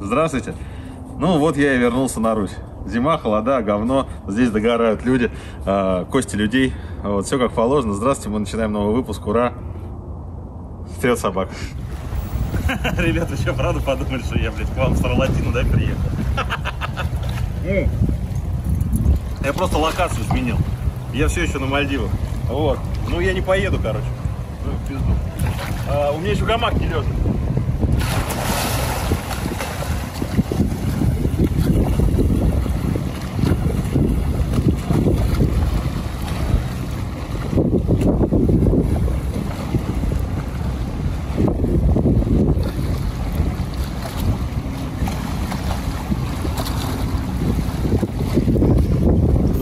Здравствуйте. Ну вот я и вернулся на Русь. Зима, холода, говно. Здесь догорают люди, а, кости людей. Вот все как положено. Здравствуйте, мы начинаем новый выпуск. Ура! Вперед, собак. Ребята, еще правда подумали, что я, блядь, к вам с Ролатина, да, приехал? Я просто локацию сменил. Я все еще на Мальдивах. Вот. Ну, я не поеду, короче. Ну, пизду. А, у меня еще гамак не лежит.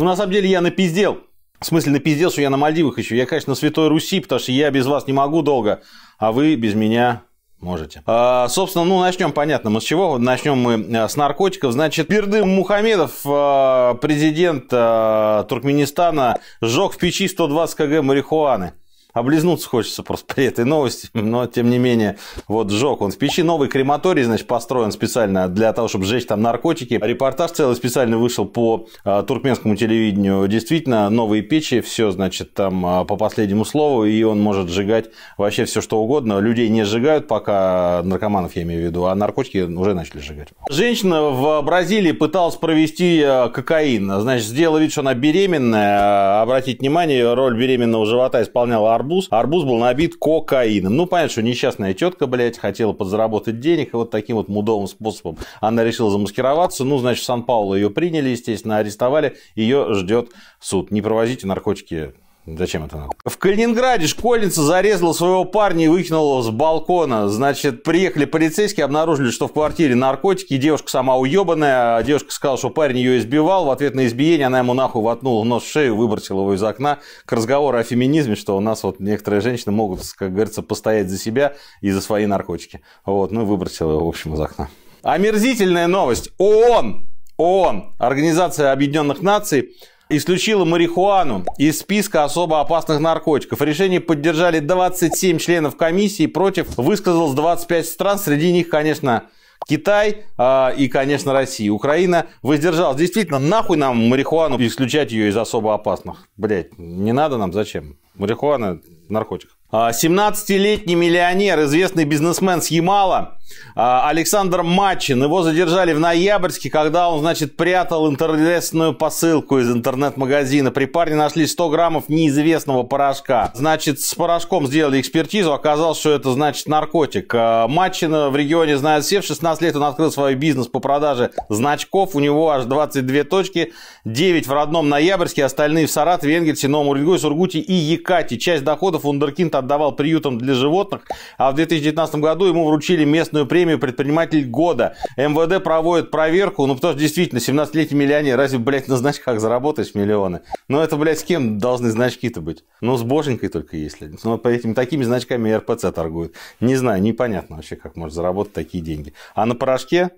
Ну, на самом деле я напиздел. В смысле, на пиздец, что я на Мальдивах еще. Я, конечно, на Святой Руси, потому что я без вас не могу долго, а вы без меня можете. А, собственно, ну, начнем, понятно, мы с чего. Начнем мы а, с наркотиков. Значит, Бердым Мухамедов, а, президент а, Туркменистана, сжег в печи 120 кг марихуаны. Облизнуться хочется просто при этой новости, но тем не менее, вот сжег он в печи. Новый крематорий, значит, построен специально для того, чтобы сжечь там наркотики. Репортаж целый специально вышел по а, туркменскому телевидению. Действительно, новые печи, все, значит, там а, по последнему слову, и он может сжигать вообще все, что угодно. Людей не сжигают пока, наркоманов я имею в виду, а наркотики уже начали сжигать. Женщина в Бразилии пыталась провести а, кокаин. Значит, сделала вид, что она беременная. Обратите внимание, роль беременного живота исполняла арбуз. Арбуз был набит кокаином. Ну, понятно, что несчастная тетка, блядь, хотела подзаработать денег, и вот таким вот мудовым способом она решила замаскироваться. Ну, значит, в сан паулу ее приняли, естественно, арестовали. Ее ждет суд. Не провозите наркотики Зачем это надо? В Калининграде школьница зарезала своего парня и выкинула с балкона. Значит, приехали полицейские, обнаружили, что в квартире наркотики, девушка сама уебанная. Девушка сказала, что парень ее избивал. В ответ на избиение она ему нахуй воткнула нос в шею, выбросила его из окна. К разговору о феминизме, что у нас вот некоторые женщины могут, как говорится, постоять за себя и за свои наркотики. Вот, ну, выбросила его, в общем, из окна. Омерзительная новость. ООН, ООН, Организация Объединенных Наций, исключила марихуану из списка особо опасных наркотиков. Решение поддержали 27 членов комиссии, против высказалось 25 стран, среди них, конечно, Китай э, и, конечно, Россия. Украина воздержалась. Действительно, нахуй нам марихуану исключать ее из особо опасных? Блять, не надо нам, зачем? Марихуана – наркотик. 17-летний а, миллионер, известный бизнесмен с Ямала, а, Александр Мачин. Его задержали в ноябрьске, когда он, значит, прятал интересную посылку из интернет-магазина. При парне нашли 100 граммов неизвестного порошка. Значит, с порошком сделали экспертизу. Оказалось, что это, значит, наркотик. А, Мачина в регионе знают все. В 16 лет он открыл свой бизнес по продаже значков. У него аж 22 точки. 9 в родном ноябрьске, остальные в Саратове, Энгельсе, Новом Уренгое, Сургуте и Екате. Часть доходов Вундеркинд отдавал приютам для животных. А в 2019 году ему вручили местный общественную премию «Предприниматель года». МВД проводит проверку, ну, потому что действительно, 17-летний миллионер, разве, блядь, на значках заработаешь миллионы? Ну, это, блядь, с кем должны значки-то быть? Ну, с боженькой только если. Ну, по этим такими значками РПЦ торгуют. Не знаю, непонятно вообще, как можно заработать такие деньги. А на порошке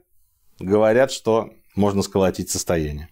говорят, что можно сколотить состояние.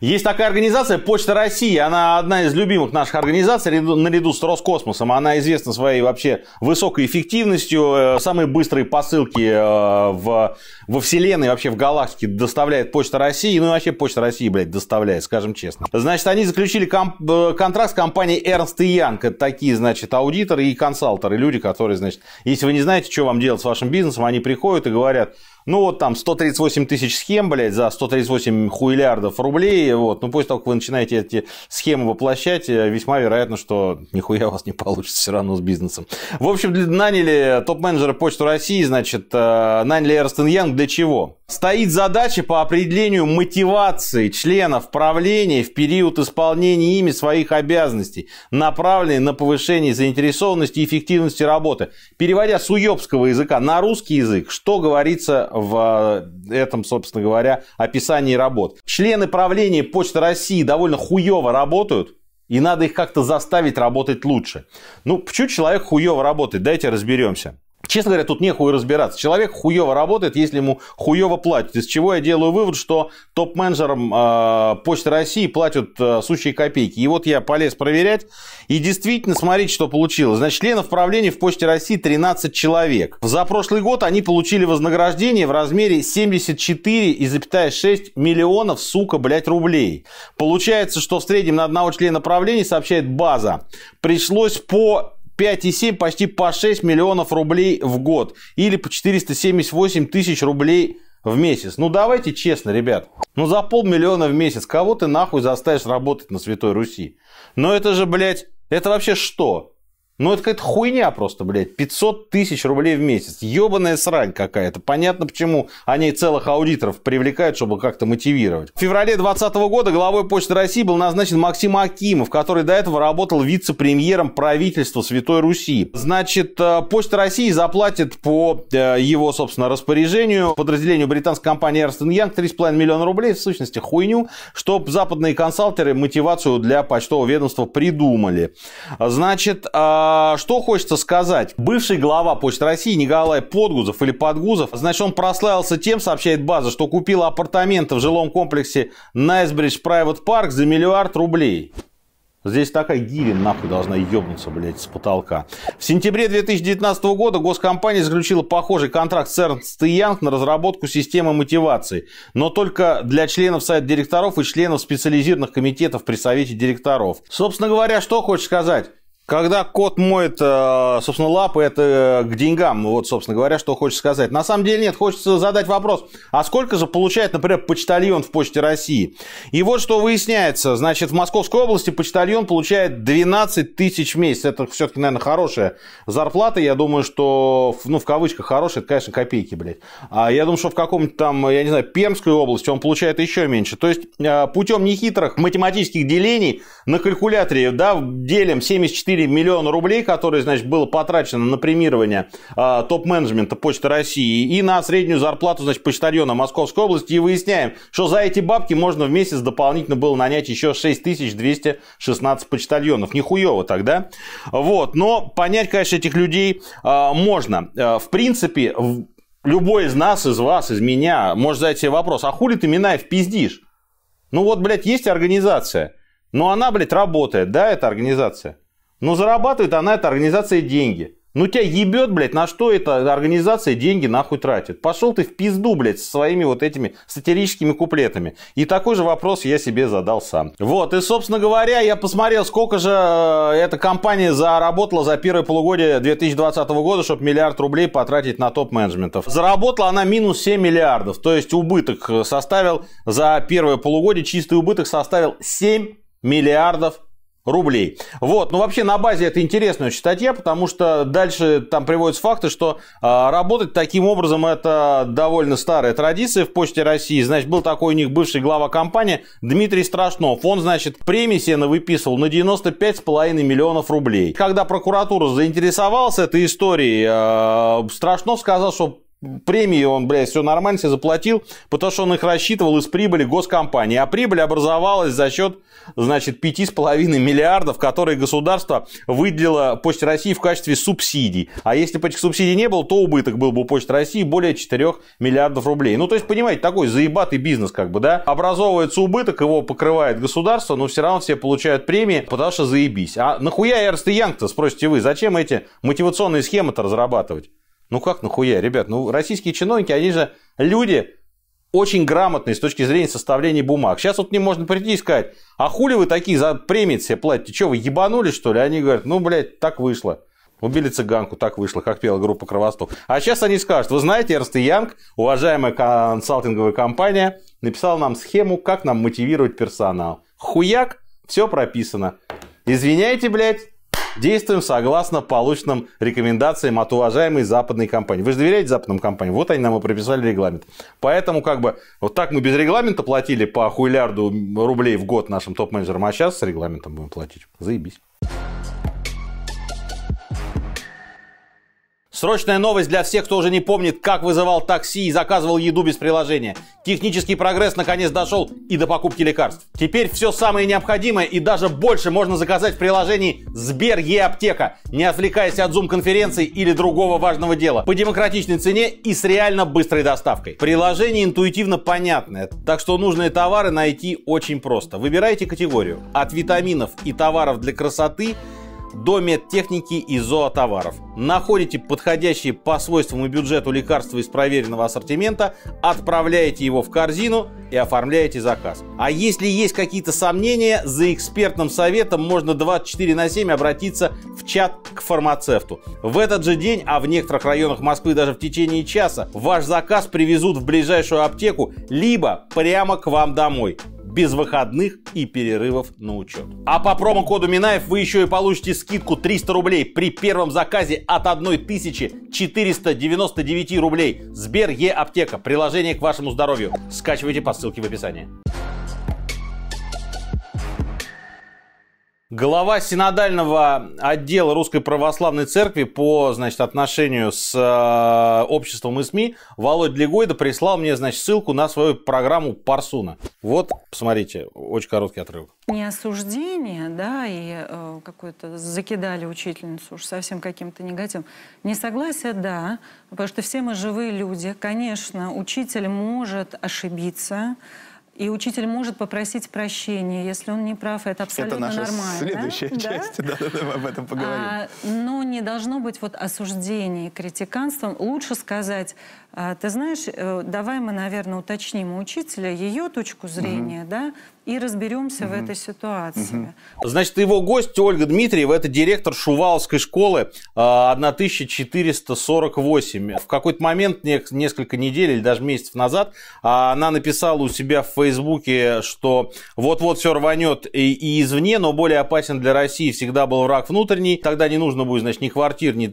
Есть такая организация Почта России. Она одна из любимых наших организаций наряду с Роскосмосом. Она известна своей вообще высокой эффективностью. Э, самые быстрые посылки э, в, во Вселенной, вообще в галактике доставляет Почта России. Ну и вообще Почта России, блядь, доставляет, скажем честно. Значит, они заключили э, контракт с компанией Ernst Young. Это такие, значит, аудиторы и консалтеры. Люди, которые, значит, если вы не знаете, что вам делать с вашим бизнесом, они приходят и говорят, ну вот там 138 тысяч схем, блядь, за 138 хуиллиардов рублей, вот, ну после того, как вы начинаете эти схемы воплощать, э, весьма вероятно, что нихуя у вас не получится все равно с бизнесом. В общем, наняли топ-менеджера Почту России, значит, э, наняли Эрстен Янг для чего? Стоит задача по определению мотивации членов правления в период исполнения ими своих обязанностей, направленной на повышение заинтересованности и эффективности работы. Переводя с уебского языка на русский язык, что говорится в э, этом, собственно говоря, описании работ. Члены правления Почты России довольно хуево работают, и надо их как-то заставить работать лучше. Ну, почему человек хуево работает? Дайте разберемся. Честно говоря, тут нехуй разбираться. Человек хуево работает, если ему хуево платят. Из чего я делаю вывод, что топ-менеджерам э, Почты России платят э, сущие копейки. И вот я полез проверять. И действительно, смотрите, что получилось. Значит, членов правления в Почте России 13 человек. За прошлый год они получили вознаграждение в размере 74,6 миллионов, сука, блять, рублей. Получается, что в среднем на одного члена правления, сообщает база, пришлось по 5,7 почти по 6 миллионов рублей в год или по 478 тысяч рублей в месяц. Ну давайте честно, ребят. Ну за полмиллиона в месяц кого ты нахуй заставишь работать на Святой Руси? но это же, блядь, это вообще что? Ну, это какая-то хуйня просто, блядь. 500 тысяч рублей в месяц. ебаная срань какая-то. Понятно, почему они целых аудиторов привлекают, чтобы как-то мотивировать. В феврале 2020 года главой Почты России был назначен Максим Акимов, который до этого работал вице-премьером правительства Святой Руси. Значит, э, Почта России заплатит по э, его, собственно, распоряжению подразделению британской компании Эрстон Янг 3,5 миллиона рублей, в сущности, хуйню, чтобы западные консалтеры мотивацию для почтового ведомства придумали. Значит, э, а, что хочется сказать. Бывший глава Почты России Николай Подгузов или Подгузов, значит, он прославился тем, сообщает база, что купил апартаменты в жилом комплексе Найсбридж Private Парк за миллиард рублей. Здесь такая гири нахуй должна ебнуться, блядь, с потолка. В сентябре 2019 года госкомпания заключила похожий контракт с Ernst Young на разработку системы мотивации, но только для членов Совета директоров и членов специализированных комитетов при Совете директоров. Собственно говоря, что хочешь сказать? Когда кот моет, э, собственно, лапы, это э, к деньгам, ну вот, собственно говоря, что хочется сказать. На самом деле нет, хочется задать вопрос, а сколько же получает, например, почтальон в Почте России? И вот что выясняется, значит, в Московской области почтальон получает 12 тысяч в месяц. Это все-таки, наверное, хорошая зарплата, я думаю, что, ну, в кавычках хорошая, это, конечно, копейки, блядь. А я думаю, что в каком-нибудь там, я не знаю, Пермской области он получает еще меньше. То есть э, путем нехитрых математических делений на калькуляторе, да, делим 74 перевели миллион рублей, которые, значит, было потрачено на премирование э, топ-менеджмента Почты России и на среднюю зарплату, значит, почтальона Московской области. И выясняем, что за эти бабки можно в месяц дополнительно было нанять еще 6216 почтальонов. Нихуево тогда. Вот. Но понять, конечно, этих людей э, можно. Э, в принципе, в... любой из нас, из вас, из меня может задать себе вопрос, а хули ты Минаев пиздишь? Ну вот, блядь, есть организация – но она, блядь, работает, да, эта организация? Но ну, зарабатывает она, эта организация, деньги. Ну тебя ебет, блядь, на что эта организация деньги нахуй тратит? Пошел ты в пизду, блядь, со своими вот этими сатирическими куплетами. И такой же вопрос я себе задал сам. Вот, и, собственно говоря, я посмотрел, сколько же э, эта компания заработала за первое полугодие 2020 года, чтобы миллиард рублей потратить на топ-менеджментов. Заработала она минус 7 миллиардов, то есть убыток э, составил за первое полугодие, чистый убыток составил 7 миллиардов рублей. Вот, ну вообще на базе это интересная очень статья, потому что дальше там приводятся факты, что э, работать таким образом это довольно старая традиция в Почте России. Значит, был такой у них бывший глава компании Дмитрий Страшнов. Он, значит, премии сено выписывал на 95,5 миллионов рублей. Когда прокуратура заинтересовалась этой историей, э, Страшнов сказал, что премии он, блядь, все нормально себе заплатил, потому что он их рассчитывал из прибыли госкомпании. А прибыль образовалась за счет, значит, 5,5 миллиардов, которые государство выделило Почте России в качестве субсидий. А если бы этих субсидий не было, то убыток был бы у Почты России более 4 миллиардов рублей. Ну, то есть, понимаете, такой заебатый бизнес, как бы, да? Образовывается убыток, его покрывает государство, но все равно все получают премии, потому что заебись. А нахуя Эрст и Янг-то, спросите вы, зачем эти мотивационные схемы-то разрабатывать? Ну как нахуя, ребят? Ну российские чиновники, они же люди очень грамотные с точки зрения составления бумаг. Сейчас вот мне можно прийти и сказать, а хули вы такие за премии все платите? Че, вы ебанули что ли? Они говорят, ну, блядь, так вышло. Убили цыганку, так вышло, как пела группа Кровосток. А сейчас они скажут, вы знаете, Эрнст Янг, уважаемая консалтинговая компания, написал нам схему, как нам мотивировать персонал. Хуяк, все прописано. Извиняйте, блядь, Действуем согласно полученным рекомендациям от уважаемой западной компании. Вы же доверяете западным компаниям? Вот они нам и прописали регламент. Поэтому как бы вот так мы без регламента платили по хуйлярду рублей в год нашим топ-менеджерам, а сейчас с регламентом будем платить. Заебись. Срочная новость для всех, кто уже не помнит, как вызывал такси и заказывал еду без приложения. Технический прогресс наконец дошел и до покупки лекарств. Теперь все самое необходимое и даже больше можно заказать в приложении Сбер Е-Аптека, не отвлекаясь от зум-конференций или другого важного дела, по демократичной цене и с реально быстрой доставкой. Приложение интуитивно понятное, так что нужные товары найти очень просто. Выбирайте категорию от витаминов и товаров для красоты – до медтехники и зоотоваров. Находите подходящие по свойствам и бюджету лекарства из проверенного ассортимента, отправляете его в корзину и оформляете заказ. А если есть какие-то сомнения, за экспертным советом можно 24 на 7 обратиться в чат к фармацевту. В этот же день, а в некоторых районах Москвы даже в течение часа, ваш заказ привезут в ближайшую аптеку, либо прямо к вам домой без выходных и перерывов на учет. А по промокоду Минаев вы еще и получите скидку 300 рублей при первом заказе от 1499 рублей. Сбер Е-Аптека. Приложение к вашему здоровью. Скачивайте по ссылке в описании. Глава синодального отдела Русской Православной Церкви по значит, отношению с э, обществом и СМИ Володь Легойда прислал мне значит, ссылку на свою программу Парсуна. Вот, посмотрите, очень короткий отрывок. Не осуждение, да, и э, какое-то закидали учительницу уж совсем каким-то негативом. Несогласие, да, потому что все мы живые люди. Конечно, учитель может ошибиться, и учитель может попросить прощения, если он не прав, это абсолютно это наша нормально. следующая да? часть, да? Да, да, мы об этом поговорим. А, но ну, не должно быть вот осуждений, критиканством. Лучше сказать, а, ты знаешь, э, давай мы, наверное, уточним у учителя ее точку зрения, угу. да, и разберемся угу. в этой ситуации. Угу. Значит, его гость Ольга Дмитриева, это директор Шуваловской школы 1448. А, в какой-то момент, несколько недель или даже месяцев назад, а, она написала у себя в Фейсбуке, что вот-вот все рванет и, и извне, но более опасен для России всегда был враг внутренний. Тогда не нужно будет, значит, ни квартир, ни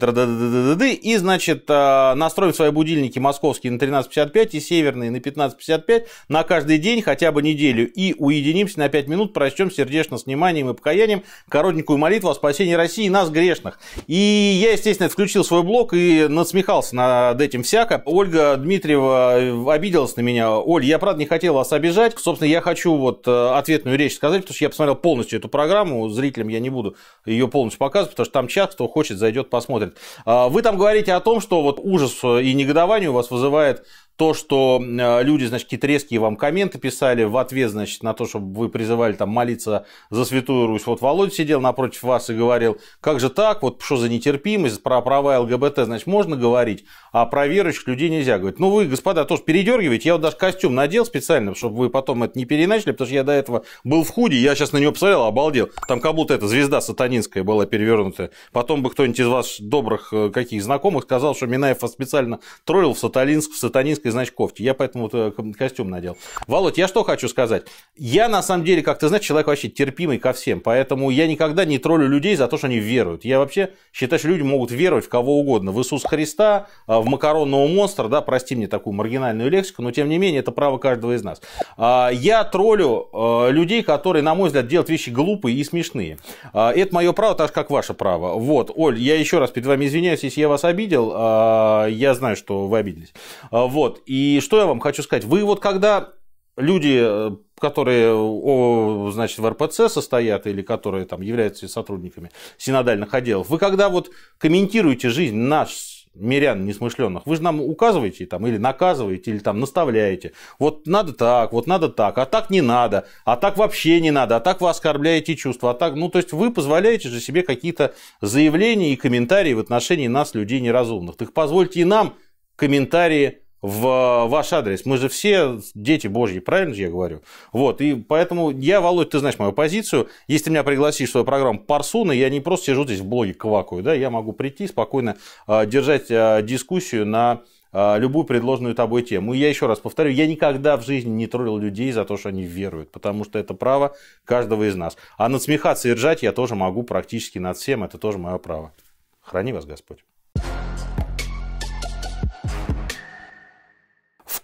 и, значит, настроим свои будильники московский на 13.55 и северный на 15.55 на каждый день хотя бы неделю. И уединимся на 5 минут, прочтем сердечно с вниманием и покаянием коротенькую молитву о спасении России и нас, грешных. И я, естественно, включил свой блог и насмехался над этим всяко. Ольга Дмитриева э, обиделась на меня. Оль, я, правда, не хотел вас обижать. Собственно, я хочу вот э, ответную речь сказать, потому что я посмотрел полностью эту программу. Зрителям я не буду ее полностью показывать, потому что там чат кто хочет, зайдет, посмотрит. А вы там говорите о том, что вот ужас и негодование у вас вызывает то, что э, люди, значит, какие-то резкие вам комменты писали в ответ, значит, на то, чтобы вы призывали там молиться за Святую Русь. Вот Володь сидел напротив вас и говорил, как же так, вот что за нетерпимость, про права ЛГБТ, значит, можно говорить, а про верующих людей нельзя говорить. Ну, вы, господа, тоже передергиваете, я вот даже костюм надел специально, чтобы вы потом это не переначали, потому что я до этого был в худе, я сейчас на него посмотрел, обалдел. Там как будто эта звезда сатанинская была перевернутая. Потом бы кто-нибудь из вас добрых э, каких знакомых сказал, что Минаев вас специально троллил в Сатанинск, в сатанинской ты знаешь, кофте. Я поэтому вот э, костюм надел. Володь, я что хочу сказать? Я, на самом деле, как ты знаешь, человек вообще терпимый ко всем, поэтому я никогда не троллю людей за то, что они веруют. Я вообще считаю, что люди могут веровать в кого угодно. В Иисуса Христа, а, в макаронного монстра, да, прости мне такую маргинальную лексику, но тем не менее, это право каждого из нас. А, я троллю а, людей, которые, на мой взгляд, делают вещи глупые и смешные. Это мое право, так же, как ваше право. Вот, Оль, я еще раз перед вами извиняюсь, если я вас обидел. Я знаю, что вы обиделись. Вот. И что я вам хочу сказать? Вы вот когда люди, э, которые э, значит, в РПЦ состоят или которые там являются сотрудниками синодальных отделов, вы когда вот комментируете жизнь наш мирян несмышленных, вы же нам указываете там, или наказываете, или там наставляете. Вот надо так, вот надо так, а так не надо, а так вообще не надо, а так вы оскорбляете чувства. А так... Ну, то есть вы позволяете же себе какие-то заявления и комментарии в отношении нас, людей неразумных. Так позвольте и нам комментарии в э, ваш адрес. Мы же все дети божьи, правильно же я говорю? Вот, и поэтому я, Володь, ты знаешь мою позицию. Если ты меня пригласишь в свою программу Парсуна, я не просто сижу здесь в блоге квакаю, да, я могу прийти спокойно э, держать э, дискуссию на любую предложенную тобой тему. И я еще раз повторю, я никогда в жизни не троллил людей за то, что они веруют, потому что это право каждого из нас. А надсмехаться и ржать я тоже могу практически над всем, это тоже мое право. Храни вас Господь.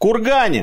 кургане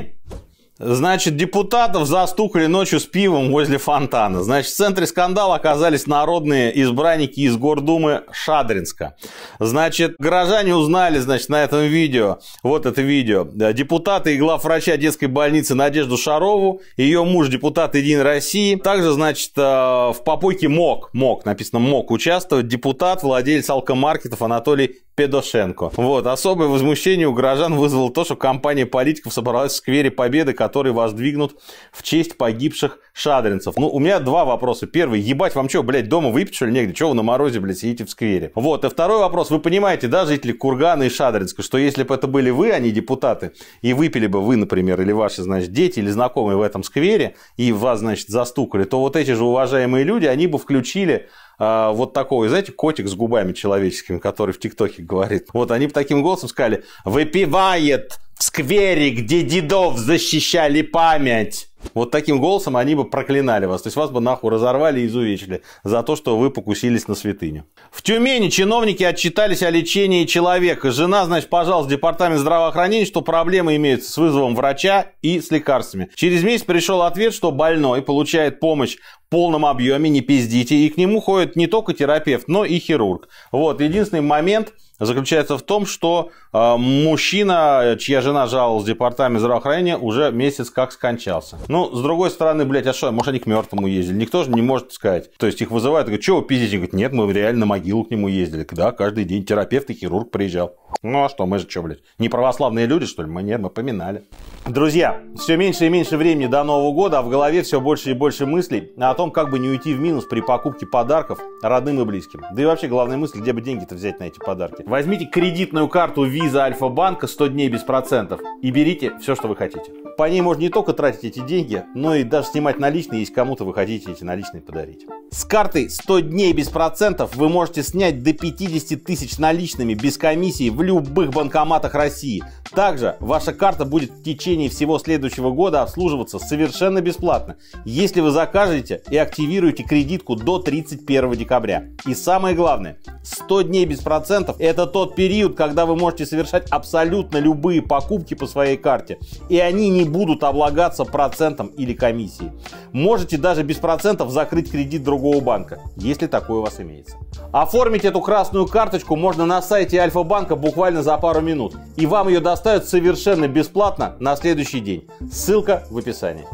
Значит, депутатов застукали ночью с пивом возле фонтана. Значит, в центре скандала оказались народные избранники из Гордумы Шадринска. Значит, горожане узнали, значит, на этом видео, вот это видео, депутаты и главврача детской больницы Надежду Шарову, ее муж депутат Единой России. Также, значит, э, в попойке МОК, МОК, написано МОК, участвовать депутат, владелец алкомаркетов Анатолий Педошенко. Вот, особое возмущение у горожан вызвало то, что компания политиков собралась в сквере Победы, который который воздвигнут в честь погибших шадринцев. Ну, у меня два вопроса. Первый, ебать, вам что, блядь, дома выпить, что ли, негде? Чего вы на морозе, блядь, сидите в сквере? Вот, и второй вопрос. Вы понимаете, да, жители Кургана и Шадринска, что если бы это были вы, а не депутаты, и выпили бы вы, например, или ваши, значит, дети или знакомые в этом сквере, и вас, значит, застукали, то вот эти же уважаемые люди, они бы включили а, вот такого, знаете, котик с губами человеческими, который в ТикТоке говорит. Вот они бы таким голосом сказали, выпивает сквере, где дедов защищали память. Вот таким голосом они бы проклинали вас. То есть вас бы нахуй разорвали и изувечили за то, что вы покусились на святыню. В Тюмени чиновники отчитались о лечении человека. Жена, значит, пожалуйста, департамент здравоохранения, что проблемы имеются с вызовом врача и с лекарствами. Через месяц пришел ответ, что больной получает помощь в полном объеме, не пиздите. И к нему ходит не только терапевт, но и хирург. Вот, единственный момент – заключается в том, что а, мужчина, чья жена жаловалась в департамент здравоохранения, уже месяц как скончался. Ну, с другой стороны, блядь, а что, может, они к мертвому ездили? Никто же не может сказать. То есть, их вызывают, говорят, что вы пиздите? Говорят, нет, мы реально на могилу к нему ездили. Да, каждый день терапевт и хирург приезжал. Ну, а что, мы же что, блядь, не православные люди, что ли? Мы нет, мы поминали. Друзья, все меньше и меньше времени до Нового года, а в голове все больше и больше мыслей о том, как бы не уйти в минус при покупке подарков родным и близким. Да и вообще главная мысль, где бы деньги-то взять на эти подарки. Возьмите кредитную карту Visa Альфа Банка 100 дней без процентов и берите все, что вы хотите. По ней можно не только тратить эти деньги, но и даже снимать наличные, если кому-то вы хотите эти наличные подарить. С карты 100 дней без процентов вы можете снять до 50 тысяч наличными без комиссии в любых банкоматах России. Также ваша карта будет в течение всего следующего года обслуживаться совершенно бесплатно, если вы закажете и активируете кредитку до 31 декабря. И самое главное, 100 дней без процентов – это это тот период, когда вы можете совершать абсолютно любые покупки по своей карте, и они не будут облагаться процентом или комиссией. Можете даже без процентов закрыть кредит другого банка, если такой у вас имеется. Оформить эту красную карточку можно на сайте Альфа-банка буквально за пару минут, и вам ее доставят совершенно бесплатно на следующий день. Ссылка в описании.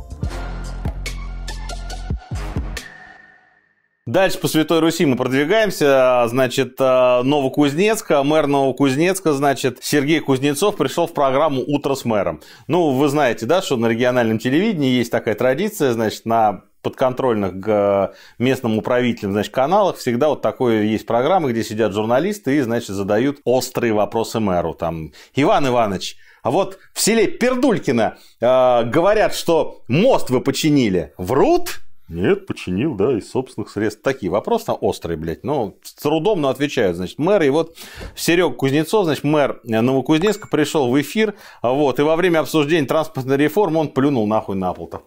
Дальше по Святой Руси мы продвигаемся. Значит, э, Новокузнецка, мэр Новокузнецка, значит, Сергей Кузнецов пришел в программу «Утро с мэром». Ну, вы знаете, да, что на региональном телевидении есть такая традиция, значит, на подконтрольных к э, местным управителям значит, каналах всегда вот такое есть программа, где сидят журналисты и, значит, задают острые вопросы мэру. Там, Иван Иванович, а вот в селе Пердулькино э, говорят, что мост вы починили. Врут? Нет, починил, да, из собственных средств. Такие вопросы там острые, блядь, но с трудом, но отвечают, значит, мэр. И вот Серег Кузнецов, значит, мэр Новокузнецка пришел в эфир, вот, и во время обсуждения транспортной реформы он плюнул нахуй на пол. -то.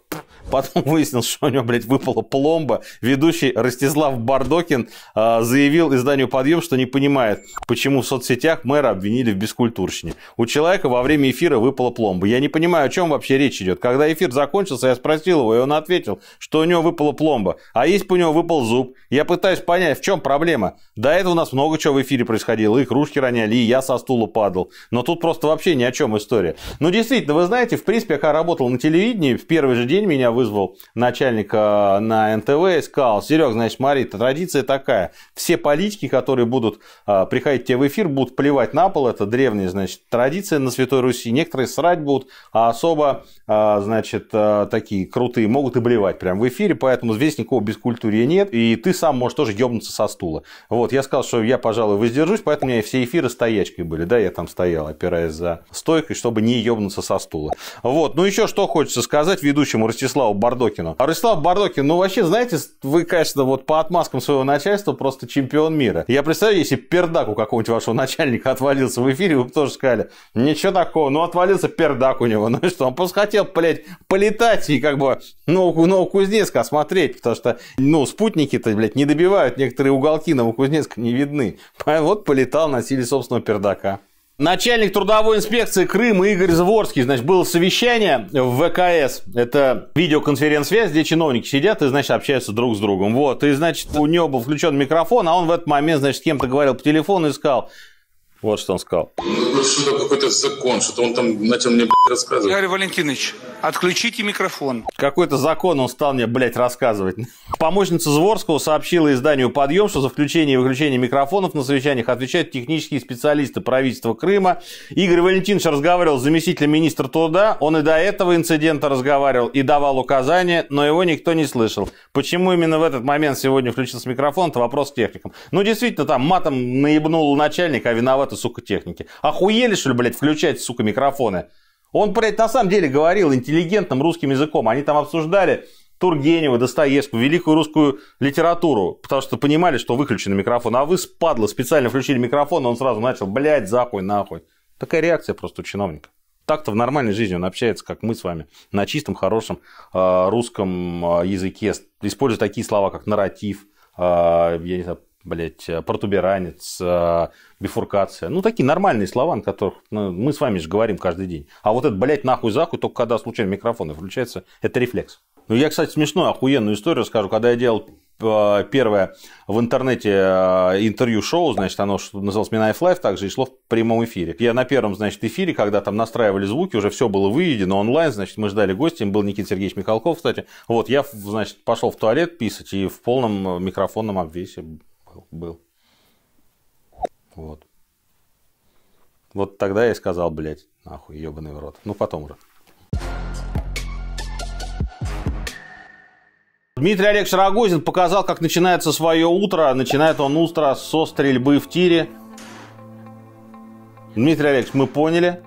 Потом выяснилось, что у него, блядь, выпала пломба. Ведущий Ростислав Бардокин э, заявил изданию «Подъем», что не понимает, почему в соцсетях мэра обвинили в бескультурщине. У человека во время эфира выпала пломба. Я не понимаю, о чем вообще речь идет. Когда эфир закончился, я спросил его, и он ответил, что у него выпала пломба. А есть бы у него выпал зуб. Я пытаюсь понять, в чем проблема. До этого у нас много чего в эфире происходило. И кружки роняли, и я со стула падал. Но тут просто вообще ни о чем история. Ну, действительно, вы знаете, в принципе, я когда работал на телевидении, в первый же день меня вы вызвал начальника э, на НТВ и сказал, Серег, значит, смотри, традиция такая, все политики, которые будут э, приходить тебе в эфир, будут плевать на пол, это древняя, значит, традиция на Святой Руси, некоторые срать будут, а особо, э, значит, такие крутые могут и блевать прямо в эфире, поэтому здесь никакого бескультурия нет, и ты сам можешь тоже ёбнуться со стула. Вот, я сказал, что я, пожалуй, воздержусь, поэтому у меня все эфиры стоячкой были, да, я там стоял, опираясь за стойкой, чтобы не ёбнуться со стула. Вот, ну еще что хочется сказать ведущему Ростиславу Ростиславу Бардокину. А Ростислав Бардокин, ну вообще, знаете, вы, конечно, вот по отмазкам своего начальства просто чемпион мира. Я представляю, если пердак у какого-нибудь вашего начальника отвалился в эфире, вы бы тоже сказали, ничего такого, ну отвалился пердак у него, ну что, он просто хотел, блядь, полетать и как бы Новокузнецка осмотреть, потому что, ну, спутники-то, блядь, не добивают, некоторые уголки Новокузнецка не видны. Вот полетал на силе собственного пердака. Начальник трудовой инспекции Крыма Игорь Зворский, значит, было совещание в ВКС. Это видеоконференц-связь, где чиновники сидят и, значит, общаются друг с другом. Вот, и, значит, у него был включен микрофон, а он в этот момент, значит, с кем-то говорил по телефону и сказал, вот что он сказал. Ну, что-то какой-то закон, что-то он там начал мне рассказывать. Игорь Валентинович, Отключите микрофон. Какой-то закон он стал мне, блядь, рассказывать. Помощница Зворского сообщила изданию «Подъем», что за включение и выключение микрофонов на совещаниях отвечают технические специалисты правительства Крыма. Игорь Валентинович разговаривал с заместителем министра труда. Он и до этого инцидента разговаривал и давал указания, но его никто не слышал. Почему именно в этот момент сегодня включился микрофон, это вопрос к техникам. Ну, действительно, там матом наебнул начальник, а виноваты, сука, техники. Охуели, что ли, блядь, включать, сука, микрофоны? Он про на самом деле говорил интеллигентным русским языком. Они там обсуждали Тургенева, Достоевского, великую русскую литературу, потому что понимали, что выключен микрофон. А вы, спадло, специально включили микрофон, и он сразу начал, блядь, захуй, нахуй. Такая реакция просто у чиновника. Так-то в нормальной жизни он общается, как мы с вами, на чистом, хорошем э, русском э, языке, используя такие слова, как нарратив, э, я не знаю, блядь, э, протуберанец, э, бифуркация. Ну, такие нормальные слова, на которых ну, мы с вами же говорим каждый день. А вот это, блядь, нахуй, захуй, только когда случайно микрофон включается, это рефлекс. Ну, я, кстати, смешную, охуенную историю расскажу. Когда я делал э, первое в интернете интервью-шоу, значит, оно называлось Минаев Лайф также, и шло в прямом эфире. Я на первом, значит, эфире, когда там настраивали звуки, уже все было выведено онлайн, значит, мы ждали гостя, им был Никита Сергеевич Михалков, кстати. Вот, я, значит, пошел в туалет писать и в полном микрофонном обвесе был. Вот. Вот тогда я и сказал, блядь, нахуй, ебаный в рот. Ну, потом уже. Дмитрий Олегович Рогозин показал, как начинается свое утро. Начинает он утро со стрельбы в тире. Дмитрий Олегович, мы поняли.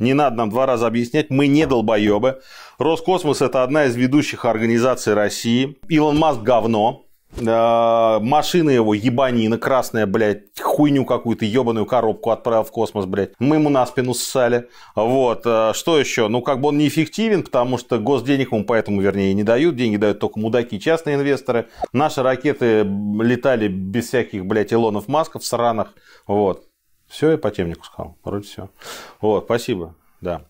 Не надо нам два раза объяснять, мы не долбоебы. Роскосмос – это одна из ведущих организаций России. Илон Маск – говно. Э, машина его ебанина красная, блядь, хуйню какую-то ебаную коробку отправил в космос, блядь. Мы ему на спину ссали. Вот, э, что еще? Ну, как бы он неэффективен, потому что госденег ему поэтому, вернее, не дают. Деньги дают только мудаки, частные инвесторы. Наши ракеты летали без всяких, блядь, Илонов Масков в сранах. Вот. Все, я по темнику сказал. Вроде все. Вот, спасибо. Да.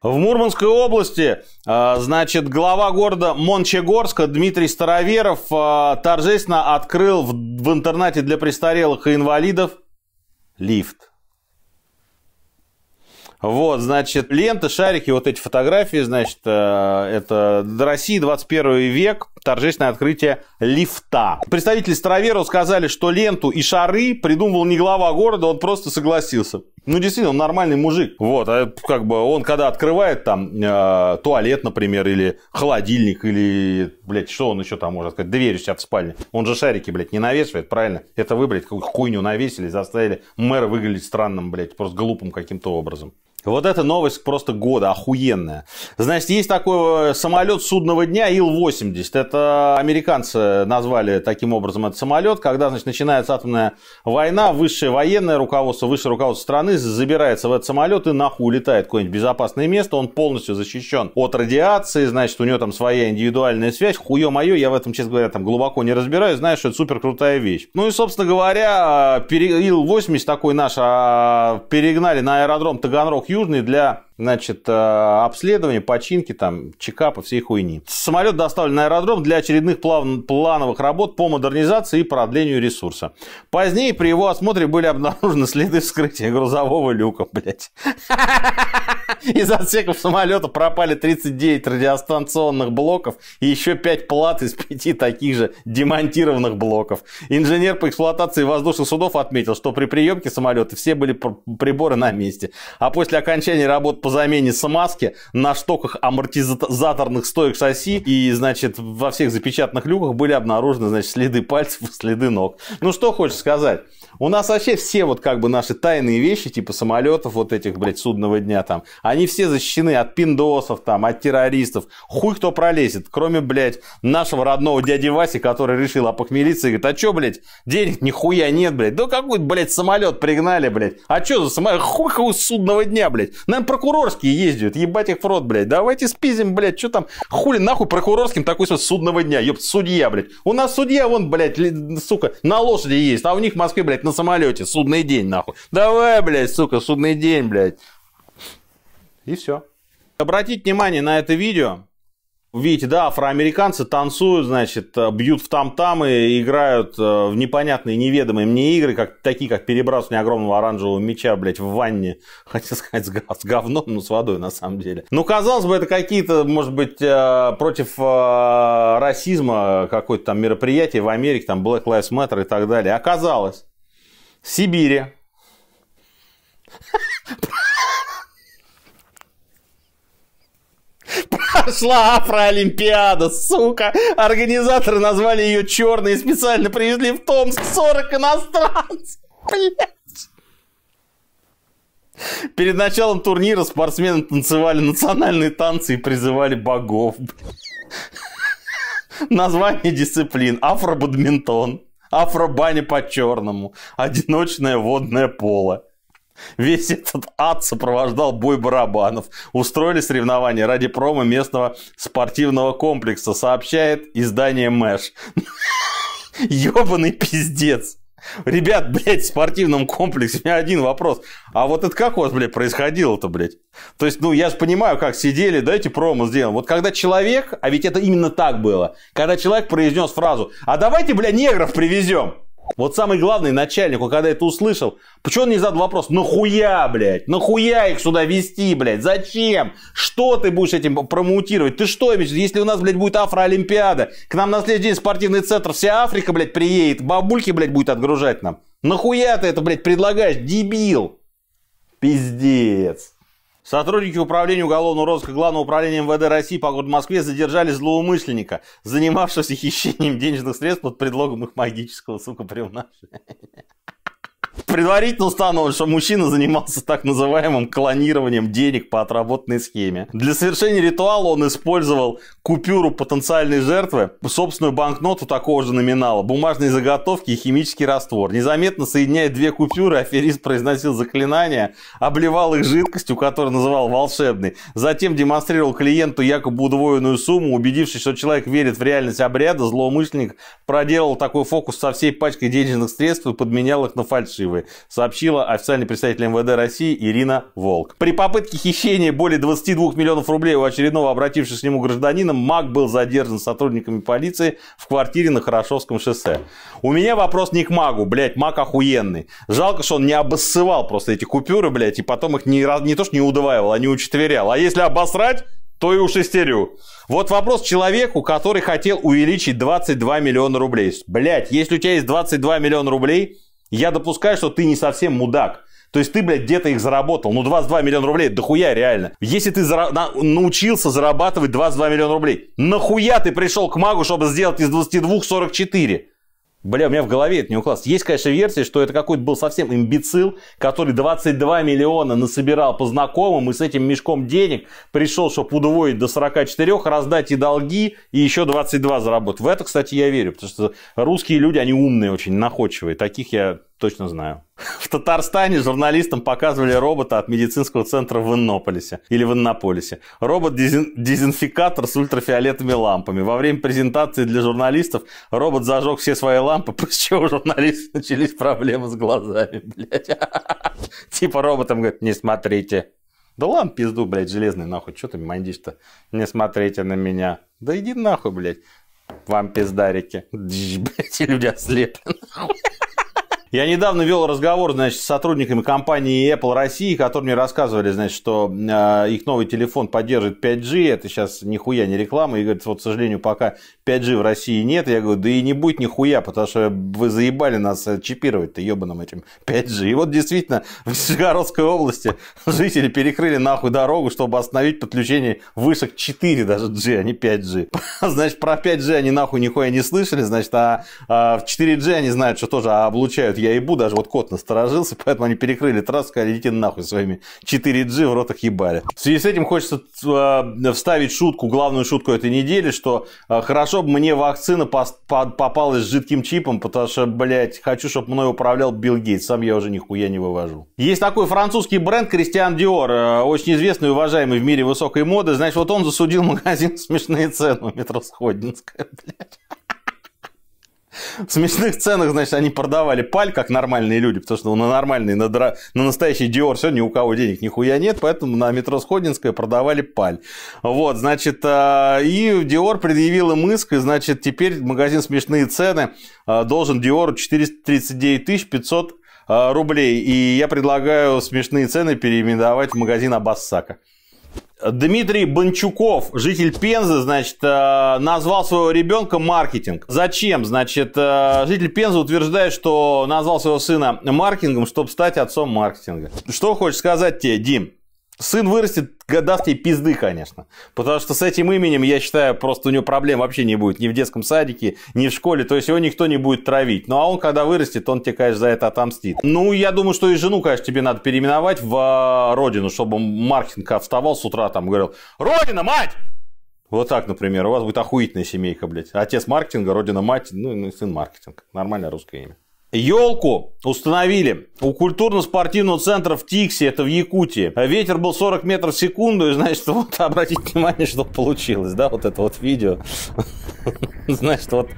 В Мурманской области, а, значит, глава города Мончегорска Дмитрий Староверов а, торжественно открыл в интернате для престарелых и инвалидов лифт. Вот, значит, ленты, шарики, вот эти фотографии, значит, а, это до России 21 век, торжественное открытие лифта. Представители староверов сказали, что ленту и шары придумывал не глава города, он просто согласился. Ну, действительно, он нормальный мужик. Вот, а как бы он, когда открывает там э, туалет, например, или холодильник, или, блядь, что он еще там может сказать, дверь у себя в спальне. Он же шарики, блядь, не навешивает, правильно? Это вы, блядь, какую хуйню навесили, заставили мэра выглядеть странным, блядь, просто глупым каким-то образом. Вот эта новость просто года, охуенная. Значит, есть такой э, самолет судного дня Ил-80. Это американцы назвали таким образом этот самолет. Когда, значит, начинается атомная война, высшее военное руководство, высшее руководство страны забирается в этот самолет и нахуй улетает в какое-нибудь безопасное место. Он полностью защищен от радиации, значит, у него там своя индивидуальная связь. Хуе мое, я в этом, честно говоря, там глубоко не разбираюсь. знаешь, что это супер крутая вещь. Ну и, собственно говоря, э, Ил-80 такой наш а, перегнали на аэродром Таганрог южный для значит, э, обследование, починки, там, чекапа, всей хуйни. Самолет доставлен на аэродром для очередных плановых работ по модернизации и продлению ресурса. Позднее при его осмотре были обнаружены следы вскрытия грузового люка, блядь. Из отсеков самолета пропали 39 радиостанционных блоков и еще 5 плат из 5 таких же демонтированных блоков. Инженер по эксплуатации воздушных судов отметил, что при приемке самолета все были приборы на месте, а после окончания работ по по замене смазки на штоках амортизаторных стоек шасси и, значит, во всех запечатанных люках были обнаружены, значит, следы пальцев и следы ног. Ну, что хочешь сказать? У нас вообще все вот как бы наши тайные вещи, типа самолетов вот этих, блядь, судного дня там, они все защищены от пиндосов там, от террористов. Хуй кто пролезет, кроме, блядь, нашего родного дяди Васи, который решил опохмелиться и говорит, а чё, блядь, денег нихуя нет, блядь, да какой, блядь, самолет пригнали, блядь, а чё за самолет, хуй, хуй судного дня, блядь, нам прокурор прокурорские ездят, ебать их в рот, блядь. Давайте спиздим, блядь, что там, хули нахуй прокурорским такой смысл судного дня, ёб, судья, блядь. У нас судья, вон, блядь, сука, на лошади есть, а у них в Москве, блядь, на самолете, судный день, нахуй. Давай, блядь, сука, судный день, блядь. И все. Обратите внимание на это видео, Видите, да, афроамериканцы танцуют, значит, э, бьют в там-тамы, играют э, в непонятные, неведомые мне игры, как, такие как перебрасывание огромного оранжевого мяча, блядь, в ванне, хотел сказать, с, говном, но с водой на самом деле. Ну, казалось бы, это какие-то, может быть, э, против расизма какое-то там мероприятие в Америке, там Black Lives Matter и так далее. Оказалось, в Сибири Прошла Афроолимпиада, сука. Организаторы назвали ее черной и специально привезли в Томск 40 иностранцев. Блядь. Перед началом турнира спортсмены танцевали национальные танцы и призывали богов. Название дисциплин. Афробадминтон. Афробаня по-черному. Одиночное водное поло. Весь этот ад сопровождал бой барабанов. Устроили соревнования ради промо местного спортивного комплекса, сообщает издание Мэш. Ёбаный пиздец. Ребят, блядь, в спортивном комплексе, у меня один вопрос. А вот это как у вас, блядь, происходило-то, блядь? То есть, ну, я же понимаю, как сидели, дайте промо сделаем. Вот когда человек, а ведь это именно так было, когда человек произнес фразу, а давайте, бля, негров привезем. Вот самый главный начальник, он когда это услышал, почему он не задал вопрос, нахуя, блядь, нахуя их сюда вести, блядь, зачем, что ты будешь этим промоутировать, ты что, если у нас, блядь, будет афроолимпиада, к нам на следующий день спортивный центр, вся Африка, блядь, приедет, бабульки, блядь, будет отгружать нам. Нахуя ты это, блядь, предлагаешь, дебил? Пиздец. Сотрудники Управления уголовного розыска Главного управления МВД России по городу Москве задержали злоумышленника, занимавшегося хищением денежных средств под предлогом их магического, сука, приумножения. Предварительно установлено, что мужчина занимался так называемым клонированием денег по отработанной схеме. Для совершения ритуала он использовал купюру потенциальной жертвы, собственную банкноту такого же номинала, бумажные заготовки и химический раствор. Незаметно соединяя две купюры, аферист произносил заклинания, обливал их жидкостью, которую называл волшебной. Затем демонстрировал клиенту якобы удвоенную сумму, убедившись, что человек верит в реальность обряда, злоумышленник проделал такой фокус со всей пачкой денежных средств и подменял их на фальшивые живы, сообщила официальный представитель МВД России Ирина Волк. При попытке хищения более 22 миллионов рублей у очередного обратившегося к нему гражданина Маг был задержан сотрудниками полиции в квартире на Хорошевском шоссе. У меня вопрос не к Магу, блядь, Маг охуенный. Жалко, что он не обоссывал просто эти купюры, блядь, и потом их не, не то что не удваивал, а не учетверял. А если обосрать, то и уж истерю. Вот вопрос человеку, который хотел увеличить 22 миллиона рублей. Блять, если у тебя есть 22 миллиона рублей, я допускаю, что ты не совсем мудак. То есть ты, блядь, где-то их заработал. Ну, 22 миллиона рублей, да хуя реально. Если ты зара... на... научился зарабатывать 22 миллиона рублей, нахуя ты пришел к магу, чтобы сделать из 22 44? Бля, у меня в голове это не укладывается. Есть, конечно, версия, что это какой-то был совсем имбецил, который 22 миллиона насобирал по знакомым и с этим мешком денег пришел, чтобы удвоить до 44, раздать и долги, и еще 22 заработать. В это, кстати, я верю, потому что русские люди, они умные очень, находчивые. Таких я точно знаю. В Татарстане журналистам показывали робота от медицинского центра в Иннополисе или в Иннополисе. Робот-дезинфикатор с ультрафиолетовыми лампами. Во время презентации для журналистов робот зажег все свои лампы, после чего у журналистов начались проблемы с глазами, блядь. Типа роботом говорит, не смотрите. Да ладно, пизду, блядь, железный, нахуй, что ты мандишь-то? Не смотрите на меня. Да иди нахуй, блядь. Вам пиздарики. Блядь, люди ослеплены, нахуй. Я недавно вел разговор, значит, с сотрудниками компании Apple России, которые мне рассказывали, значит, что э, их новый телефон поддерживает 5G, это сейчас нихуя не реклама, и говорят, вот, к сожалению, пока 5G в России нет, я говорю, да и не будет нихуя, потому что вы заебали нас э, чипировать-то ебаным этим 5G. И вот действительно, в Нижегородской области жители перекрыли нахуй дорогу, чтобы остановить подключение вышек 4 даже G, а не 5G. Значит, про 5G они нахуй нихуя не слышали, значит, а, а в 4G они знают, что тоже облучают нет, я ебу, даже вот кот насторожился, поэтому они перекрыли трассу, сказали, идите нахуй своими 4G в ротах ебали. В связи с этим хочется а, вставить шутку, главную шутку этой недели, что а, хорошо бы мне вакцина попалась с жидким чипом, потому что, блядь, хочу, чтобы мной управлял Билл Гейтс, сам я уже нихуя не вывожу. Есть такой французский бренд Кристиан Диор, а, очень известный и уважаемый в мире высокой моды, значит, вот он засудил магазин «Смешные цены» у метро Сходинская, блядь. В смешных ценах, значит, они продавали паль, как нормальные люди, потому что на нормальный, на, дра... на настоящий Диор все, ни у кого денег нихуя нет, поэтому на метро Сходинское продавали паль. Вот, значит, э, и Диор предъявил им иск, и, значит, теперь магазин «Смешные цены» э, должен Диору 439 500 э, рублей. И я предлагаю смешные цены переименовать в магазин Абассака. Дмитрий Бончуков, житель Пензы, значит, э, назвал своего ребенка маркетинг. Зачем? Значит, э, житель Пензы утверждает, что назвал своего сына маркетингом, чтобы стать отцом маркетинга. Что хочешь сказать тебе, Дим? Сын вырастет, даст ей пизды, конечно. Потому что с этим именем, я считаю, просто у него проблем вообще не будет. Ни в детском садике, ни в школе. То есть его никто не будет травить. Ну, а он, когда вырастет, он тебе, конечно, за это отомстит. Ну, я думаю, что и жену, конечно, тебе надо переименовать в а, родину, чтобы Маркинка вставал с утра там и говорил «Родина, мать!» Вот так, например, у вас будет охуительная семейка, блядь. Отец маркетинга, родина мать, ну, и ну, сын маркетинг. Нормальное русское имя. Елку установили у культурно-спортивного центра в Тиксе, это в Якутии. Ветер был 40 метров в секунду, и значит, вот обратите внимание, что получилось, да, вот это вот видео. Значит, вот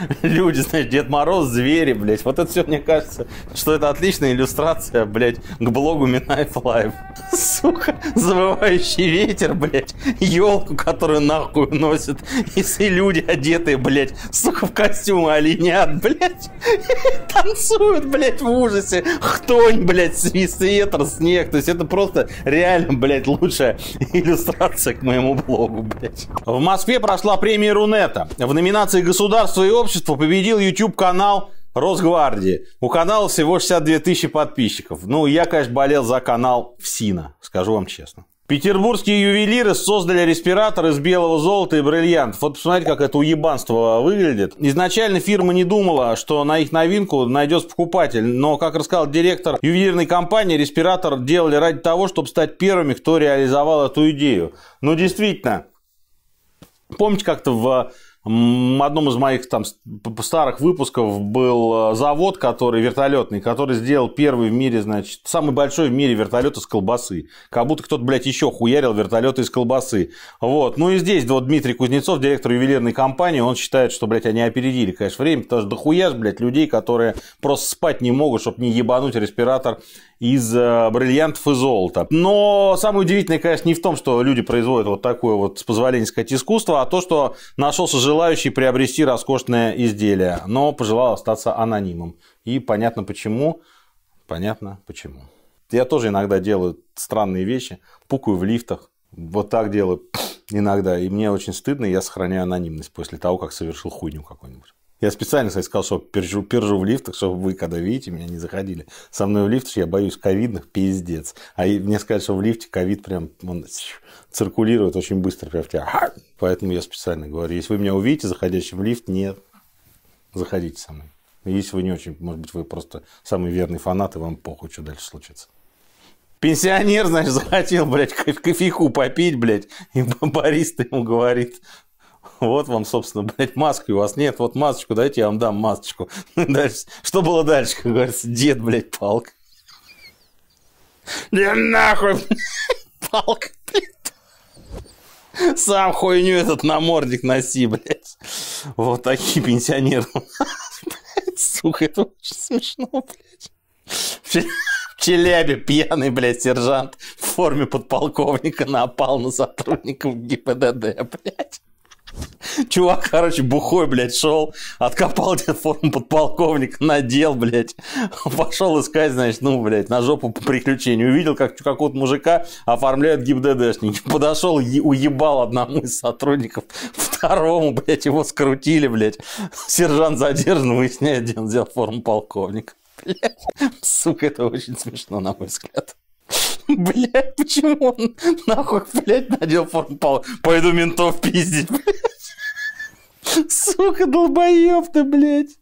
люди, знаешь, Дед Мороз, звери, блядь. Вот это все, мне кажется, что это отличная иллюстрация, блядь, к блогу Midnight Live. Сука, завывающий ветер, блядь, елку, которую нахуй носит, и все люди одетые, блядь, сука, в костюмы оленят, блядь, и танцуют, блядь, в ужасе. Хтонь, блядь, свист ветер, снег. То есть это просто реально, блядь, лучшая иллюстрация к моему блогу, блядь. В Москве прошла премия Рунета. В номинации «Государство и общество» сообщества победил YouTube-канал Росгвардии. У канала всего 62 тысячи подписчиков. Ну, я, конечно, болел за канал ВСИна. скажу вам честно. Петербургские ювелиры создали респиратор из белого золота и бриллиантов. Вот посмотрите, как это уебанство выглядит. Изначально фирма не думала, что на их новинку найдется покупатель. Но, как рассказал директор ювелирной компании, респиратор делали ради того, чтобы стать первыми, кто реализовал эту идею. Ну, действительно, помните, как-то в в одном из моих там старых выпусков был э, завод, который вертолетный, который сделал первый в мире, значит, самый большой в мире вертолет из колбасы. Как будто кто-то, блядь, еще хуярил вертолеты из колбасы. Вот. Ну и здесь вот Дмитрий Кузнецов, директор ювелирной компании, он считает, что, блядь, они опередили, конечно, время, потому что дохуя, блядь, людей, которые просто спать не могут, чтобы не ебануть респиратор из э, бриллиантов и золота. Но самое удивительное, конечно, не в том, что люди производят вот такое вот, с позволения сказать, искусство, а то, что нашелся желающий приобрести роскошное изделие, но пожелал остаться анонимом. И понятно почему. Понятно почему. Я тоже иногда делаю странные вещи, пукаю в лифтах, вот так делаю иногда. И мне очень стыдно, и я сохраняю анонимность после того, как совершил хуйню какую-нибудь. Я специально, кстати, сказал, что пержу, пержу в лифтах, чтобы вы, когда видите, меня не заходили. Со мной в лифт, я боюсь ковидных, пиздец. А мне сказали, что в лифте ковид прям он циркулирует очень быстро прям в тебя. Поэтому я специально говорю, если вы меня увидите заходящим в лифт, нет, заходите со мной. Если вы не очень, может быть, вы просто самый верный фанат, и вам похуй, что дальше случится. Пенсионер, значит, захотел, блядь, кофейку попить, блядь, и бариста ему говорит, вот вам, собственно, блядь, маски у вас нет, вот масочку дайте, я вам дам масочку. Ну дальше, что было дальше, как говорится, дед, блядь, палка. Да нахуй, палка, блядь. Сам хуйню этот на мордик носи, блядь. Вот такие пенсионеры. Блядь, сука, это очень смешно, блядь. В Челябе пьяный, блядь, сержант в форме подполковника напал на сотрудников ГИБДД, блядь. Чувак, короче, бухой, блядь, шел, откопал где форму подполковника, надел, блядь, пошел искать, значит, ну, блядь, на жопу по приключению. Увидел, как какого-то мужика оформляют гибддшники. Подошел, уебал одному из сотрудников, второму, блядь, его скрутили, блядь. Сержант задержан, выясняет, где он взял форму полковника. Блядь. Сука, это очень смешно, на мой взгляд. Блядь, почему он нахуй, блядь, надел форму пол? Пойду ментов пиздить, блядь. Сука, долбоёб ты, блядь.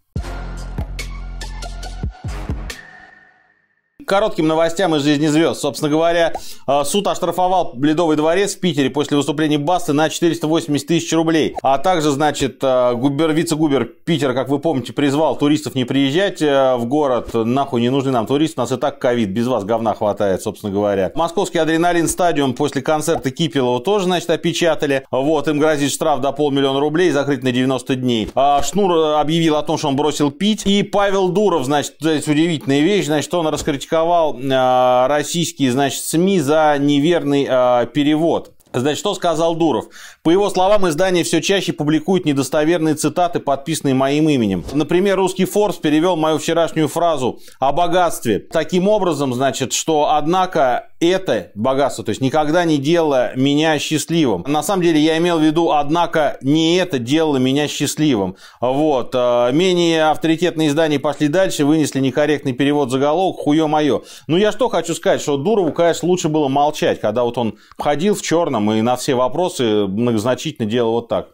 коротким новостям из жизни звезд. Собственно говоря, э, суд оштрафовал Ледовый дворец в Питере после выступления Басты на 480 тысяч рублей. А также, значит, э, губер, вице-губер Питера, как вы помните, призвал туристов не приезжать э, в город. Нахуй не нужны нам туристы, у нас и так ковид, без вас говна хватает, собственно говоря. Московский адреналин стадиум после концерта Кипилова тоже, значит, опечатали. Вот, им грозит штраф до полмиллиона рублей, закрыт на 90 дней. А Шнур объявил о том, что он бросил пить. И Павел Дуров, значит, удивительная вещь, значит, он раскритиковал критиковал а, российские, значит, СМИ за неверный а, перевод. Значит, что сказал Дуров? По его словам, издание все чаще публикует недостоверные цитаты, подписанные моим именем. Например, русский Форс перевел мою вчерашнюю фразу о богатстве. Таким образом, значит, что однако это богатство, то есть никогда не делало меня счастливым. На самом деле я имел в виду, однако не это делало меня счастливым. Вот. Э, менее авторитетные издания пошли дальше, вынесли некорректный перевод заголовок, хуё моё. Ну я что хочу сказать, что Дурову, конечно, лучше было молчать, когда вот он ходил в черном и на все вопросы значительно делал вот так.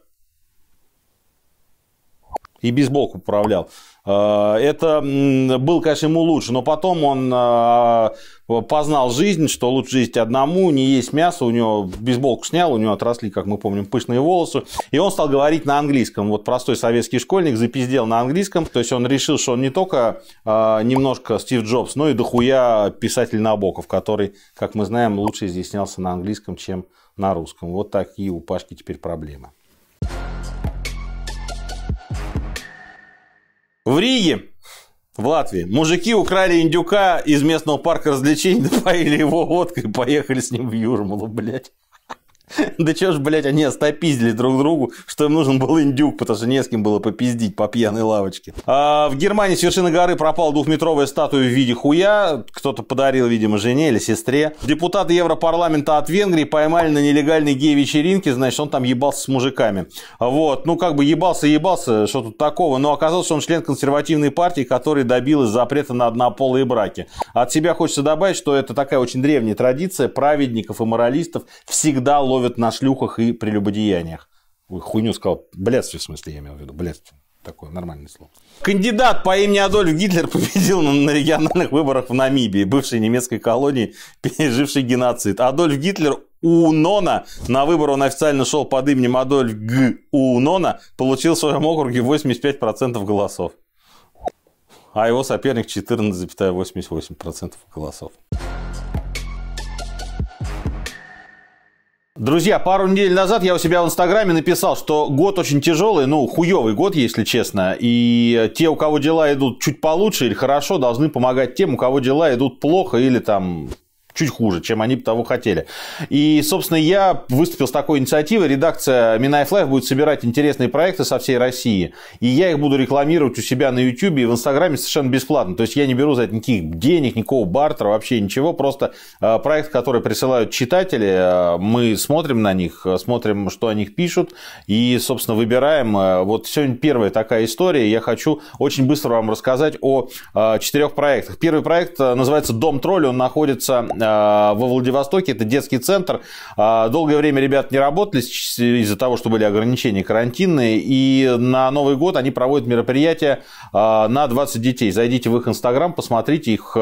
И бейсболку управлял. Э, это был, конечно, ему лучше, но потом он э, познал жизнь, что лучше есть одному, не есть мясо, у него бейсболку снял, у него отросли, как мы помним, пышные волосы, и он стал говорить на английском. Вот простой советский школьник запиздел на английском, то есть он решил, что он не только э, немножко Стив Джобс, но и дохуя писатель Набоков, который, как мы знаем, лучше здесь снялся на английском, чем на русском. Вот такие у Пашки теперь проблемы. В Риге, в Латвии, мужики украли индюка из местного парка развлечений, напоили его водкой и поехали с ним в Юрмалу, блядь. Да чё ж, блядь, они остопиздили друг другу, что им нужен был индюк, потому что не с кем было попиздить по пьяной лавочке. А в Германии с вершины горы пропала двухметровая статуя в виде хуя. Кто-то подарил, видимо, жене или сестре. Депутаты Европарламента от Венгрии поймали на нелегальной гей-вечеринке, значит, он там ебался с мужиками. Вот, ну как бы ебался, ебался, что тут такого. Но оказалось, что он член консервативной партии, который добилась запрета на однополые браки. От себя хочется добавить, что это такая очень древняя традиция праведников и моралистов всегда ловят ловят на шлюхах и прелюбодеяниях. Ой, хуйню сказал. Блядстве, в смысле, я имел в виду. Блядстве. Такое нормальное слово. Кандидат по имени Адольф Гитлер победил на, региональных выборах в Намибии, бывшей немецкой колонии, пережившей геноцид. Адольф Гитлер Унона. На выборы он официально шел под именем Адольф Г. Унона. Получил в своем округе 85% голосов. А его соперник 14,88% голосов. Друзья, пару недель назад я у себя в Инстаграме написал, что год очень тяжелый, ну, хуевый год, если честно. И те, у кого дела идут чуть получше или хорошо, должны помогать тем, у кого дела идут плохо или там чуть хуже, чем они того хотели. И, собственно, я выступил с такой инициативой. Редакция Минаев Лайф будет собирать интересные проекты со всей России. И я их буду рекламировать у себя на YouTube и в Инстаграме совершенно бесплатно. То есть я не беру за это никаких денег, никакого бартера, вообще ничего. Просто э, проект, который присылают читатели, э, мы смотрим на них, э, смотрим, что о них пишут. И, собственно, выбираем. Вот сегодня первая такая история. Я хочу очень быстро вам рассказать о четырех проектах. Первый проект называется «Дом тролля». Он находится Э, во Владивостоке, это детский центр. Э, долгое время ребят не работали из-за того, что были ограничения карантинные, и на Новый год они проводят мероприятие э, на 20 детей. Зайдите в их Инстаграм, посмотрите, их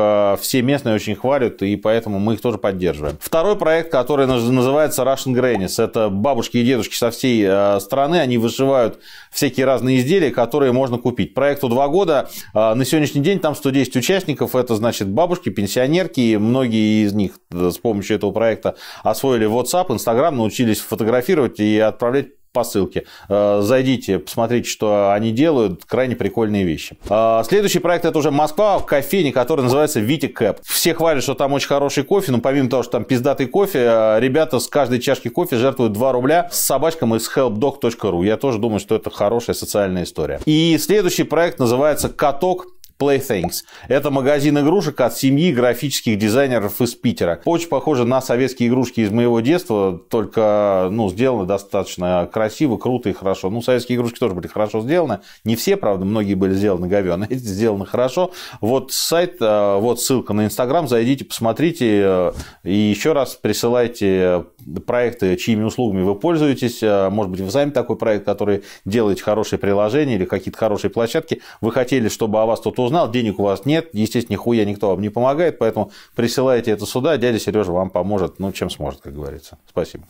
все местные очень хвалят, и поэтому мы их тоже поддерживаем. Второй проект, который называется Russian Grannies, это бабушки и дедушки со всей страны, они вышивают всякие разные изделия, которые можно купить. Проекту два года. А, на сегодняшний день там 110 участников. Это, значит, бабушки, пенсионерки. И многие из них с помощью этого проекта освоили WhatsApp, Instagram, научились фотографировать и отправлять по ссылке. Э, зайдите, посмотрите, что они делают. Крайне прикольные вещи. Э, следующий проект это уже Москва в кофейне, который называется Вити Кэп. Все хвалят, что там очень хороший кофе, но помимо того, что там пиздатый кофе, э, ребята с каждой чашки кофе жертвуют 2 рубля с собачком из helpdog.ru. Я тоже думаю, что это хорошая социальная история. И следующий проект называется «Каток Playthings. Это магазин игрушек от семьи графических дизайнеров из Питера. Очень похоже на советские игрушки из моего детства, только ну, сделаны достаточно красиво, круто и хорошо. Ну, советские игрушки тоже были хорошо сделаны. Не все, правда, многие были сделаны говёно, эти сделаны хорошо. Вот сайт, э, вот ссылка на Инстаграм, зайдите, посмотрите э, и еще раз присылайте проекты, чьими услугами вы пользуетесь, э, может быть, вы сами такой проект, который делает хорошие приложения или какие-то хорошие площадки, вы хотели, чтобы о вас кто-то узнал, денег у вас нет, естественно, нихуя никто вам не помогает, поэтому присылайте это сюда, дядя Сережа вам поможет, ну, чем сможет, как говорится. Спасибо.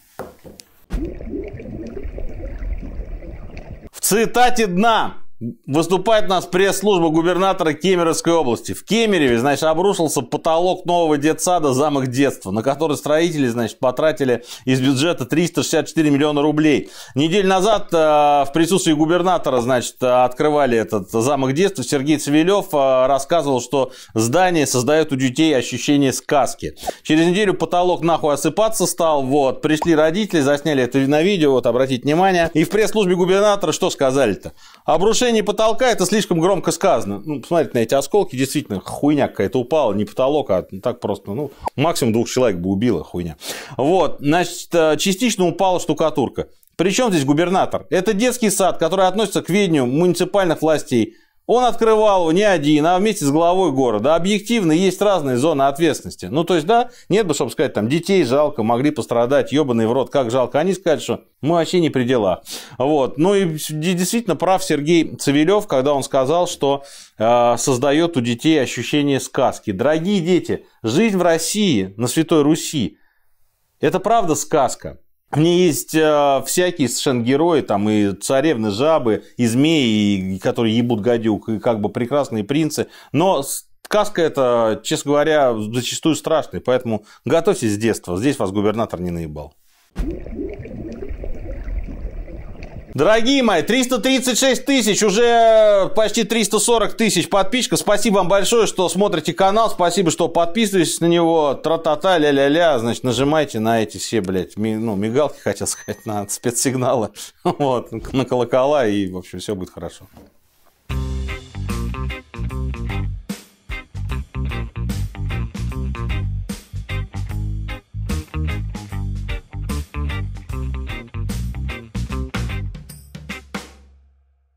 В цитате дна Выступает у нас пресс-служба губернатора Кемеровской области. В Кемерове, значит, обрушился потолок нового детсада «Замок детства», на который строители, значит, потратили из бюджета 364 миллиона рублей. Неделю назад э, в присутствии губернатора, значит, открывали этот «Замок детства». Сергей Цивилев э, рассказывал, что здание создает у детей ощущение сказки. Через неделю потолок нахуй осыпаться стал, вот. Пришли родители, засняли это на видео, вот, обратите внимание. И в пресс-службе губернатора что сказали-то? Обрушение отношении потолка это слишком громко сказано. Ну, посмотрите на эти осколки, действительно, хуйня какая-то упала, не потолок, а ну, так просто, ну, максимум двух человек бы убило хуйня. Вот, значит, э, частично упала штукатурка. Причем здесь губернатор? Это детский сад, который относится к ведению муниципальных властей. Он открывал его не один, а вместе с главой города. Объективно есть разные зоны ответственности. Ну, то есть, да, нет бы, чтобы сказать, там, детей жалко, могли пострадать, ебаный в рот, как жалко. Они сказали, что мы вообще не при делах. Вот. Ну и действительно прав Сергей Цивилев, когда он сказал, что э, создает у детей ощущение сказки. Дорогие дети, жизнь в России, на Святой Руси, это правда сказка. Мне есть э, всякие совершенно герои, там и царевны, жабы, и змеи, и, которые ебут гадюк, и как бы прекрасные принцы. Но сказка это, честно говоря, зачастую страшная, поэтому готовьтесь с детства. Здесь вас губернатор не наебал. Дорогие мои, 336 тысяч, уже э, почти 340 тысяч подписчиков. Спасибо вам большое, что смотрите канал. Спасибо, что подписываетесь на него. Тра-та-та, ля-ля-ля. Значит, нажимайте на эти все, блядь, ми, ну, мигалки, хотел сказать, на спецсигналы. Вот, на колокола и, в общем, все будет хорошо.